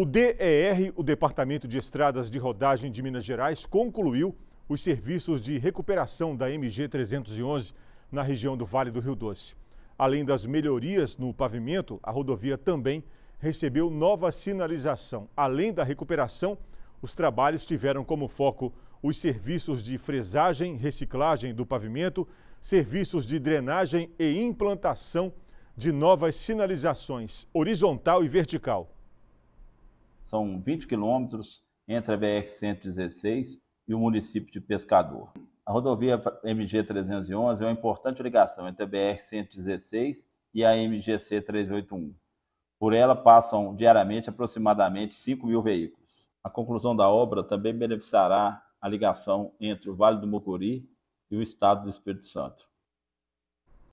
O DER, o Departamento de Estradas de Rodagem de Minas Gerais, concluiu os serviços de recuperação da MG 311 na região do Vale do Rio Doce. Além das melhorias no pavimento, a rodovia também recebeu nova sinalização. Além da recuperação, os trabalhos tiveram como foco os serviços de fresagem, reciclagem do pavimento, serviços de drenagem e implantação de novas sinalizações horizontal e vertical. São 20 quilômetros entre a BR-116 e o município de Pescador. A rodovia MG-311 é uma importante ligação entre a BR-116 e a MGC-381. Por ela passam diariamente aproximadamente 5 mil veículos. A conclusão da obra também beneficiará a ligação entre o Vale do Mucuri e o Estado do Espírito Santo.